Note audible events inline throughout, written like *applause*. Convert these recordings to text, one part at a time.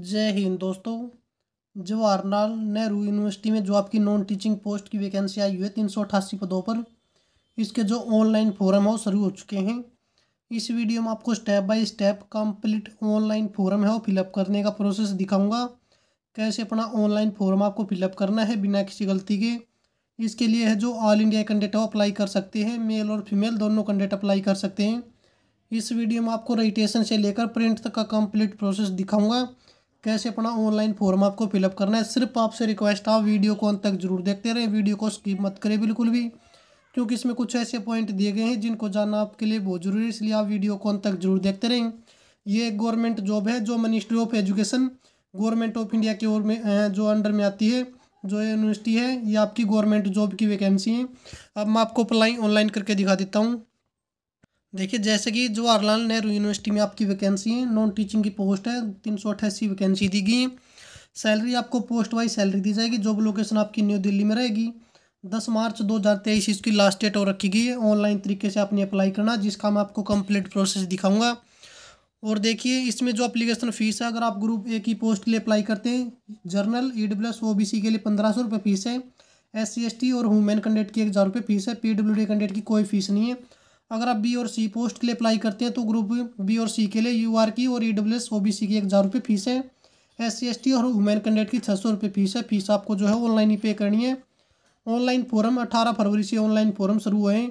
जय हिंद दोस्तों जवाहरलाल नेहरू यूनिवर्सिटी में जो आपकी नॉन टीचिंग पोस्ट की वैकेंसी आई हुई है तीन सौ अठासी पदों पर इसके जो ऑनलाइन फॉरम है वो शुरू हो चुके हैं इस वीडियो में आपको step by step complete online form है वो फिलअप करने का प्रोसेस दिखाऊंगा कैसे अपना ऑनलाइन फॉर्म आपको फिलअप करना है बिना किसी गलती के इसके लिए है जो ऑल इंडिया कैंडिडेट है अप्लाई कर सकते हैं मेल और फीमेल दोनों कैंडिडेट अप्लाई कर सकते हैं इस वीडियो में आपको रजिस्ट्रेशन से लेकर प्रिंट तक का कंप्लीट प्रोसेस दिखाऊंगा कैसे अपना ऑनलाइन फॉर्म आपको फिलअप करना है सिर्फ आपसे रिक्वेस्ट आप वीडियो को अंत तक जरूर देखते रहें वीडियो को स्किप मत करें बिल्कुल भी क्योंकि इसमें कुछ ऐसे पॉइंट दिए गए हैं जिनको जानना आपके लिए बहुत ज़रूरी है इसलिए आप वीडियो को अंत तक जरूर देखते रहें ये एक गवर्नमेंट जॉब है जो ministry of education government of India के ओर में जो अंडर में आती है जो यूनिवर्सिटी है ये आपकी गवर्नमेंट जॉब की वैकेंसी है अब मैं आपको अप्लाई ऑनलाइन करके दिखा देता हूँ देखिए जैसे कि जवाहरलाल नेहरू यूनिवर्सिटी में आपकी वैकेंसी है नॉन टीचिंग की पोस्ट है तीन सौ अट्ठासी वैकेंसी दी गई है सैलरी आपको पोस्ट वाइज सैलरी दी जाएगी जॉब लोकेशन आपकी न्यू दिल्ली में रहेगी दस मार्च दो हज़ार तेईस इसकी लास्ट डेट और रखी गई है ऑनलाइन तरीके से आपने अप्लाई करना जिसका मैं आपको कंप्लीट प्रोसेस दिखाऊंगा और देखिए इसमें जो अप्लीकेशन फ़ीस है अगर आप ग्रुप ए की पोस्ट के लिए अप्लाई करते हैं general E W S O B C के लिए पंद्रह सौ रुपये फीस है एस सी एस टी और वुमेन कैंडिडेट की एक हज़ार रुपये फीस है पी डब्ल्यू डी कैंडिडेट की कोई फीस नहीं है अगर आप बी और सी पोस्ट के लिए अप्लाई करते हैं तो ग्रुप बी और सी के लिए यू आर की और E W S O B C की एक हज़ार रुपये फीस है एस सी एस टी और वुमेन कैंडिडेट की छः सौ रुपये फीस है फीस आपको जो है ऑनलाइन ही पे करनी है ऑनलाइन फॉरम अठारह फरवरी से ऑनलाइन फॉरम शुरू हुए हैं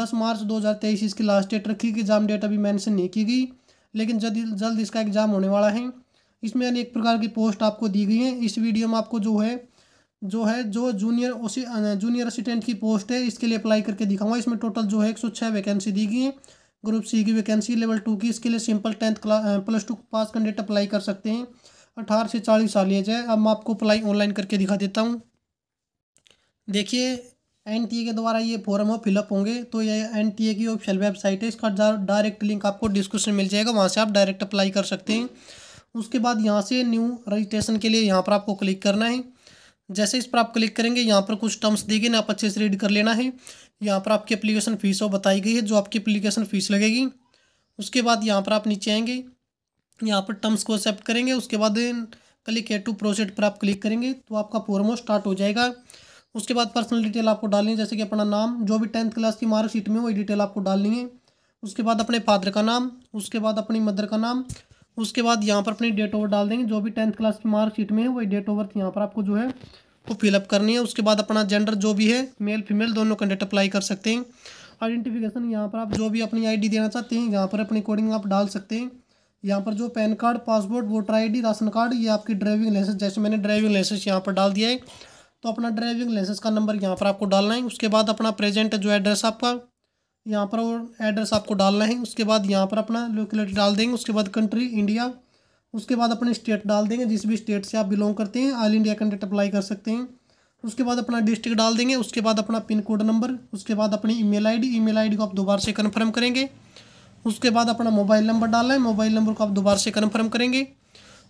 दस मार्च दो हज़ार तेईस इसकी लास्ट डेट रखी गई एग्जाम डेट अभी मैंशन नहीं की गई लेकिन जल्द जल्द इसका एग्ज़ाम होने वाला है इसमें अनेक प्रकार की पोस्ट आपको दी गई हैं इस वीडियो में आपको जो है जो है जो जूनियर उसी जूनियर असिस्टेंट की पोस्ट है इसके लिए अप्लाई करके दिखाऊंगा इसमें टोटल जो है एक सौ छः वैकेंसी दी गई है ग्रुप सी की वैकेंसी लेवल टू की इसके लिए simple tenth class plus two pass candidate apply कर सकते हैं अठारह से चालीस साल एज है अब मैं आपको अप्लाई ऑनलाइन करके दिखा देता हूँ देखिए एन के द्वारा ये फॉर्म हो फिलअप होंगे तो ये एन की ऑफिशियल वेबसाइट है इसका डायरेक्ट लिंक आपको डिस्क्रिप्शन मिल जाएगा वहाँ से आप डायरेक्ट अप्लाई कर सकते हैं उसके बाद यहाँ से न्यू रजिस्ट्रेशन के लिए यहाँ पर आपको क्लिक करना है जैसे इस पर आप क्लिक करेंगे यहाँ पर कुछ टर्म्स दी गई ना आप अच्छे से रीड कर लेना है यहाँ पर आपकी एप्लीकेशन फ़ीस वो बताई गई है जो आपकी एप्लीकेशन फ़ीस लगेगी उसके बाद यहाँ पर आप नीचे आएंगे यहाँ पर टर्म्स को एक्सेप्ट करेंगे उसके बाद क्लिक है टू प्रोसेड पर आप क्लिक करेंगे तो आपका फॉर्म स्टार्ट हो जाएगा उसके बाद पर्सनल डिटेल आपको डालनी है जैसे कि अपना नाम जो भी टेंथ क्लास की मार्कशीट में वही डिटेल आपको डालनी है उसके बाद अपने फादर का नाम उसके बाद अपनी मदर का नाम उसके बाद यहाँ पर अपनी डेट ओवर डाल देंगे जो भी टेंथ क्लास की मार्कशीट में है वही डेट ओवर यहाँ पर आपको जो है वो फिलअप करनी है उसके बाद अपना जेंडर जो भी है मेल फीमेल दोनों कैंडिडेट अप्लाई कर सकते हैं आइडेंटिफिकेशन यहाँ पर आप जो भी अपनी आईडी देना चाहते हैं यहाँ पर अपनी अकॉर्डिंग आप डाल सकते हैं यहाँ पर जो PAN card passport voter ID ration card ये आपकी ड्राइविंग लाइसेंस जैसे मैंने ड्राइविंग लाइसेंस यहाँ पर डाल दिया है तो अपना ड्राइविंग लाइसेंस का नंबर यहाँ पर आपको डालना है उसके बाद अपना प्रेजेंट जो एड्रेस आपका यहाँ पर और एड्रेस आपको डालना है उसके बाद यहाँ पर अपना लोकेलिटी डाल देंगे उसके बाद कंट्री इंडिया उसके बाद अपने स्टेट डाल देंगे जिस भी स्टेट से आप बिलोंग करते हैं ऑल इंडिया कैंडिडेट अप्लाई कर सकते हैं उसके बाद अपना डिस्ट्रिक्ट डाल देंगे उसके बाद अपना पिन कोड नंबर उसके बाद अपनी ईमेल आईडी ईमेल आईडी को आप दोबारा से कन्फर्म करेंगे उसके बाद अपना मोबाइल नंबर डालना है मोबाइल नंबर को आप दोबारा से कन्फर्म करेंगे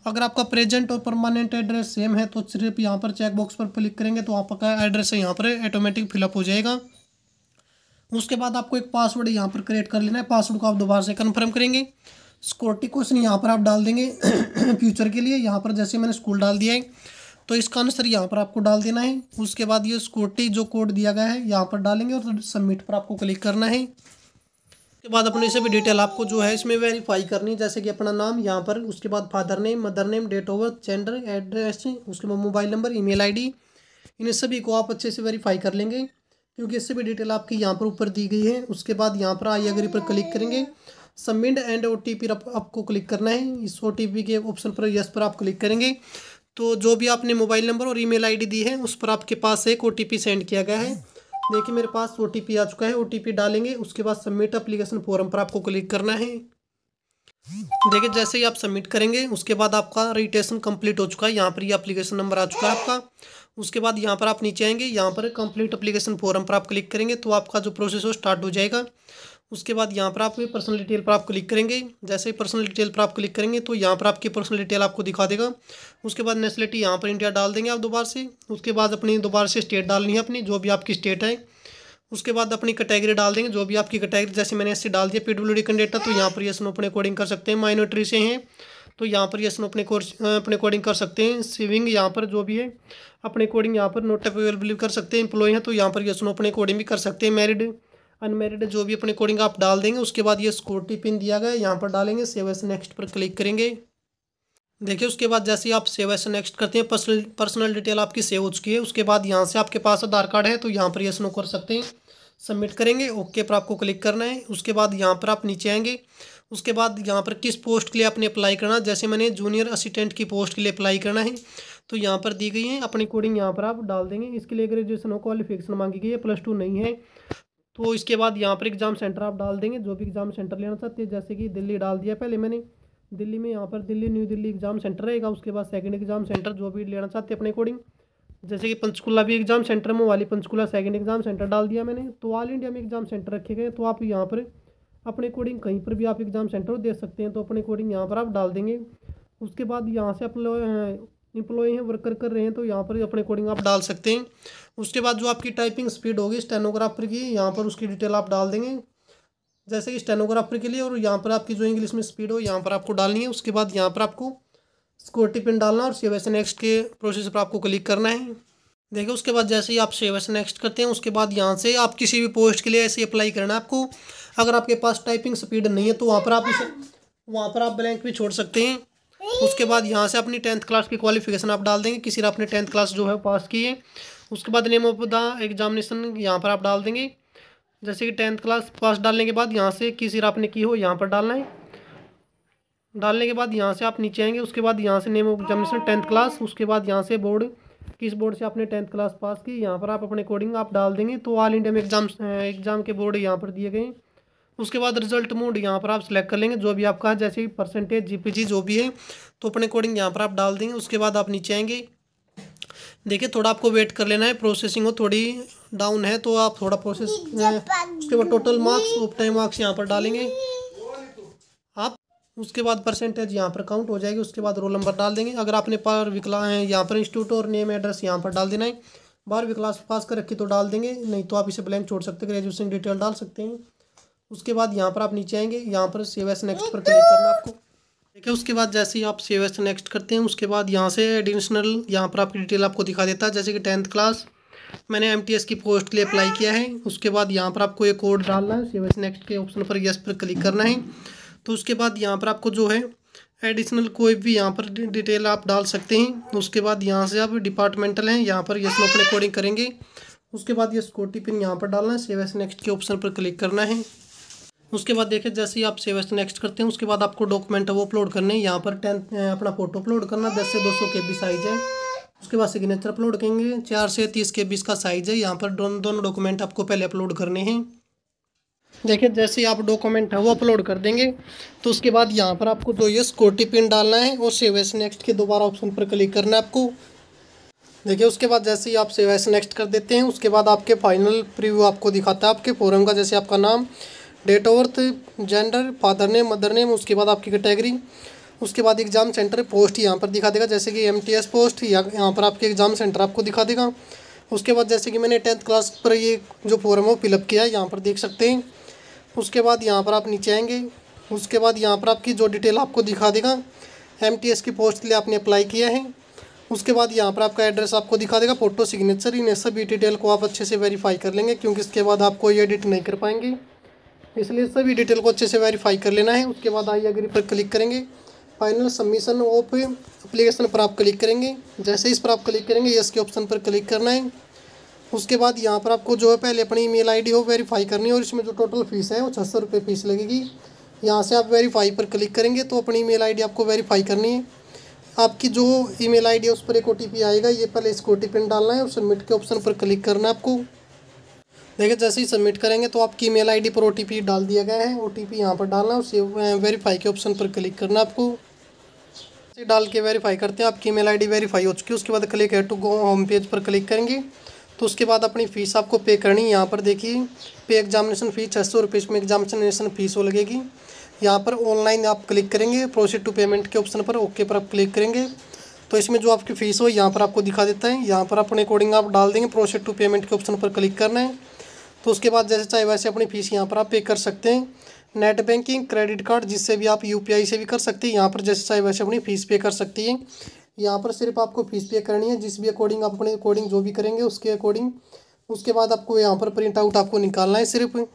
अगर आपका प्रेजेंट और परमानेंट एड्रेस सेम है तो सिर्फ यहाँ पर चेकबॉक्स पर क्लिक करेंगे तो आपका एड्रेस यहाँ पर ऑटोमेटिक फिलअप हो जाएगा उसके बाद आपको एक पासवर्ड यहाँ पर क्रिएट कर लेना है पासवर्ड को आप दोबारा से कन्फर्म करेंगे सिक्योरिटी क्वेश्चन यहाँ पर आप डाल देंगे फ्यूचर *clears throat* के लिए यहाँ पर जैसे मैंने स्कूल डाल दिया है तो इसका आंसर यहाँ पर आपको डाल देना है उसके बाद ये सिक्योरिटी जो कोड दिया गया है यहाँ पर डालेंगे और सबमिट पर आपको क्लिक करना है उसके बाद अपने सभी डिटेल आपको जो है इसमें वेरीफाई करनी है जैसे कि अपना नाम यहाँ पर उसके बाद father name mother name date of birth gender address उसके बाद मोबाइल नंबर ई आईडी इन सभी को आप अच्छे से वेरीफाई कर लेंगे क्योंकि इससे भी डिटेल आपकी यहाँ पर ऊपर दी गई है उसके बाद यहाँ पर आई अग्री पर क्लिक करेंगे submit and O T P आपको क्लिक करना है इस ओ टी पी के ऑप्शन पर यस पर आप क्लिक करेंगे तो जो भी आपने मोबाइल नंबर और ईमेल आईडी दी है उस पर आपके पास एक ओ टी पी सेंड किया गया है देखिए मेरे पास ओ टी पी आ चुका है ओ टी पी डालेंगे उसके बाद सबमिट अप्लीकेशन फॉर्म पर आपको क्लिक करना है देखिए जैसे ही आप सबमिट करेंगे उसके बाद आपका रजिस्ट्रेशन कंप्लीट हो चुका है यहाँ पर ये यह अप्लीकेशन नंबर आ चुका है आपका उसके बाद यहाँ पर आप नीचे आएंगे यहाँ पर कंप्लीट अप्लीकेशन फॉर्म पर आप क्लिक करेंगे तो आपका जो प्रोसेस हो स्टार्ट हो जाएगा उसके बाद यहाँ पर आप पर्सनल डिटेल पर आप क्लिक करेंगे जैसे ही पर्सनल डिटेल पर आप क्लिक करेंगे तो यहाँ पर आपकी पर्सनल डिटेल आपको दिखा देगा उसके बाद नेशनलिटी यहाँ पर इंडिया डाल देंगे आप दोबारा से उसके बाद अपनी दोबारा से स्टेट डालनी है अपनी जो भी आपकी स्टेट है उसके बाद अपनी कैटेगरी डाल देंगे जो भी आपकी कैटेगरी जैसे मैंने इससे डाल दिया पी डब्ल्यू डी कैंडिडेट तो यहाँ पर ये सुनो अपने अकॉर्डिंग कर सकते हैं माइनोरिटी से हैं तो यहाँ पर यस नो अपने कोर्स अपने अकॉर्डिंग कर सकते हैं सेविंग यहाँ पर जो भी है अपने अकॉर्डिंग यहाँ पर नोट अवेलेबल कर सकते हैं एम्प्लॉय हैं तो यहाँ पर यस नो अपने अकॉर्डिंग भी कर सकते हैं मैरिड अनमेरिड जो भी अपने अकॉर्डिंग आप डाल देंगे उसके बाद ये सिक्योरिटी पिन दिया गया यहाँ पर डालेंगे सेव एस नेक्स्ट पर क्लिक करेंगे देखिए उसके बाद जैसे आप सेव एस नेक्स्ट करते हैं पर्सनल पर्सनल डिटेल आपकी सेव हो चुकी है उसके बाद यहाँ से आपके पास आधार कार्ड है तो यहाँ पर ये स्नो कर सकते हैं सबमिट करेंगे ओके पर आपको क्लिक करना है उसके बाद यहाँ पर आप नीचे आएंगे उसके बाद यहाँ पर किस पोस्ट के लिए आपने अप्लाई करना जैसे मैंने जूनियर असिस्टेंट की पोस्ट के लिए अप्लाई करना है तो यहाँ पर दी गई है अपनी कोडिंग यहाँ पर आप डाल देंगे इसके लिए ग्रेजुएसन हो क्वालिफिकेशन मांगी गई है प्लस टू नहीं है तो इसके बाद यहाँ पर एग्ज़ाम सेंटर आप डाल देंगे जो भी एग्ज़ाम सेंटर लेना चाहते हैं जैसे कि दिल्ली डाल दिया पहले मैंने दिल्ली में यहाँ पर Delhi new Delhi exam centre रहेगा उसके बाद सेकेंड एग्ज़ाम सेंटर जो भी लेना चाहते हैं अपने अकॉर्डिंग जैसे कि पंचकुला भी एग्ज़ाम सेंटर में वाली पंचकुला सेकंड एग्ज़ाम सेंटर डाल दिया मैंने तो ऑल इंडिया में एग्ज़ाम सेंटर रखे गए तो आप यहाँ पर अपने अकॉर्डिंग कहीं पर भी आप एग्ज़ाम सेंटर दे सकते हैं तो अपने अकॉर्डिंग यहाँ पर आप डाल देंगे उसके बाद यहाँ से अपने इम्प्लॉय हैं वर्कर कर रहे हैं तो यहाँ पर अपने अकॉर्डिंग आप डाल सकते हैं उसके बाद जो आपकी टाइपिंग स्पीड होगी स्टेनोग्राफर की यहाँ पर उसकी डिटेल आप डाल देंगे जैसे कि स्टेनोग्राफर के लिए और यहाँ पर आपकी जो इंग्लिश में स्पीड हो यहाँ पर आपको डालनी है उसके बाद यहाँ पर आपको इसको पिन डालना और सेव एस नेक्स्ट के प्रोसेस पर आपको क्लिक करना है देखिए उसके बाद जैसे ही आप सेव एस नेक्स्ट करते हैं उसके बाद यहाँ से आप किसी भी पोस्ट के लिए ऐसे अप्लाई करना है आपको अगर आपके पास टाइपिंग स्पीड नहीं है तो वहाँ पर आप इसे वहाँ पर आप ब्लैंक भी छोड़ सकते हैं उसके बाद यहाँ से अपनी टेंथ क्लास की क्वालिफिकेशन आप डाल देंगे किसी ने आपने टेंथ क्लास जो है पास की है उसके बाद नेम ऑफ द एग्जामिनेशन यहाँ पर आप डाल देंगे जैसे कि टेंथ क्लास पास डालने के बाद यहाँ से किसी आपने की हो यहाँ पर डालना है डालने के बाद यहाँ से आप नीचे आएंगे उसके बाद यहाँ से name of examination tenth class उसके बाद यहाँ से बोर्ड किस बोर्ड से आपने टेंथ क्लास पास की यहाँ पर आप अपने अकॉर्डिंग आप डाल देंगे तो ऑल इंडिया में एग्जाम एग्जाम के बोर्ड यहाँ पर दिए गए उसके बाद रिजल्ट मोड यहाँ पर आप सिलेक्ट कर लेंगे जो भी आपका जैसे जैसे परसेंटेज जीपीजी जो भी है तो अपने अकॉर्डिंग यहाँ पर आप डाल देंगे उसके बाद आप नीचे आएंगे देखिए थोड़ा आपको वेट कर लेना है प्रोसेसिंग हो थोड़ी डाउन है तो आप थोड़ा प्रोसेस उसके बाद total marks of time marks यहाँ पर डालेंगे उसके बाद परसेंटेज यहाँ पर काउंट हो जाएगी उसके बाद रोल नंबर डाल देंगे अगर आपने पर विकला है यहाँ पर इंस्टीट्यूट और नेम एड्रेस यहाँ पर डाल देना है बारहवीं क्लास पास कर रखी तो डाल देंगे नहीं तो आप इसे ब्लैंक छोड़ सकते हैं ग्रेजुएशन डिटेल डाल सकते हैं उसके बाद यहाँ पर आप नीचे आएंगे यहाँ पर सेव एस नेक्स्ट पर क्लिक करना आपको ठीक है उसके बाद जैसे ही आप सेव एस नेक्स्ट करते हैं उसके बाद यहाँ से एडिशनल यहाँ पर आपकी डिटेल आपको दिखा देता है जैसे कि टेंथ क्लास मैंने एम की पोस्ट के लिए अप्लाई किया है उसके बाद यहाँ पर आपको एक कोड डालना है सेव एस नेक्स्ट के ऑप्शन पर येस पर क्लिक करना है तो उसके बाद यहाँ पर आपको जो है एडिशनल कोई भी यहाँ पर डिटेल आप डाल सकते हैं उसके बाद यहाँ से आप डिपार्टमेंटल हैं यहाँ पर यस नो पर अकॉर्डिंग करेंगे उसके बाद ये स्कोटी पिन यहाँ पर डालना है सेव एस नेक्स्ट के ऑप्शन पर क्लिक करना है उसके बाद देखें जैसे ही आप सेव एस नेक्स्ट करते हैं उसके बाद आपको डॉक्यूमेंट वो अपलोड करने हैं यहाँ पर टेन अपना फोटो अपलोड करना दस से दो सौ के बी साइज़ है उसके बाद सिग्नेचर अपलोड करेंगे चार से तीस के बीस का साइज़ है यहाँ पर दोनों दोनों डॉक्यूमेंट आपको पहले अपलोड करने हैं देखिए जैसे आप डॉक्यूमेंट है वो अपलोड कर देंगे तो उसके बाद यहाँ पर आपको जो ये सिक्योरिटी पिन डालना है और सेव एस नेक्स्ट के दोबारा ऑप्शन पर क्लिक करना है आपको देखिए उसके बाद जैसे ही आप सेव एस नेक्स्ट कर देते हैं उसके बाद आपके फाइनल प्रीव्यू आपको दिखाता है आपके फोरम का जैसे आपका नाम date of birth gender father name mother name उसके बाद आपकी कैटेगरी उसके बाद एग्ज़ाम सेंटर पोस्ट यहाँ पर दिखा देगा जैसे कि एम टी एस पोस्ट या यहाँ पर आपके एग्ज़ाम सेंटर आपको दिखा देगा उसके बाद जैसे कि मैंने टेंथ क्लास पर ये जो फॉर्म है वो फिलअप किया है यहाँ पर देख सकते हैं उसके बाद यहाँ पर आप नीचे आएंगे उसके बाद यहाँ पर आपकी जो डिटेल आपको दिखा देगा एम की पोस्ट के लिए आपने अप्लाई किया है उसके बाद यहाँ पर आपका एड्रेस आपको दिखा देगा फ़ोटो सिग्नेचर इन सभी डिटेल को आप अच्छे से वेरीफाई कर लेंगे क्योंकि इसके बाद आपको ये एडिट नहीं कर पाएंगे इसलिए सभी डिटेल को अच्छे से वेरीफाई कर लेना है उसके बाद आई एग्री पर क्लिक करेंगे फाइनल सबमिशन ऑफ अप्लीकेशन पर आप क्लिक करेंगे जैसे इस पर आप क्लिक करेंगे यस के ऑप्शन पर क्लिक करना है उसके बाद यहाँ पर आपको जो है पहले अपनी ईमेल आईडी हो वेरीफाई करनी है और इसमें जो टोटल फीस है वो छः सौ रुपये फीस लगेगी यहाँ से आप वेरीफाई पर क्लिक करेंगे तो अपनी ईमेल आईडी आपको वेरीफाई करनी है आपकी जो ईमेल आईडी है उस पर एक ओ आएगा ये पहले इसको ओ पिन डालना है और सबमिट के ऑप्शन पर क्लिक करना है आपको देखिए जैसे ही सबमिट करेंगे तो आपकी ईमेल आईडी पर ओ डाल दिया गया है ओ टी यहाँ पर डालना है और वेरीफाई के ऑप्शन पर क्लिक करना है आपको डाल के वेरीफाई करते हैं आपकी ईमेल आईडी वेरीफाई हो चुकी है उसके बाद क्लिक है टू गो होम पेज पर क्लिक करेंगे तो उसके बाद अपनी फ़ीस आपको पे करनी है यहाँ पर देखिए पे एग्जामिनेशन फ़ीस छः सौ रुपये इसमें एग्जामिनेशन फ़ीस वो लगेगी यहाँ पर ऑनलाइन आप क्लिक करेंगे प्रोसीड टू पेमेंट के ऑप्शन पर ओके पर आप क्लिक करेंगे तो इसमें जो आपकी फ़ीस हो यहाँ पर आपको दिखा देता है यहाँ पर अपने अकॉर्डिंग आप डाल देंगे प्रोसीड टू पेमेंट के ऑप्शन पर क्लिक करना है तो उसके बाद जैसे चाहे वैसे अपनी फ़ीस यहाँ पर आप पे कर सकते हैं नेट बैंकिंग क्रेडिट कार्ड जिससे भी आप यूपीआई से भी कर सकते हैं यहाँ पर जैसे चाहे वैसे अपनी फ़ीस पे कर सकती है यहाँ पर सिर्फ आपको फीस पे करनी है जिस भी अकॉर्डिंग आप अपने अकॉर्डिंग जो भी करेंगे उसके अकॉर्डिंग उसके बाद आपको यहाँ पर प्रिंट आउट आपको निकालना है सिर्फ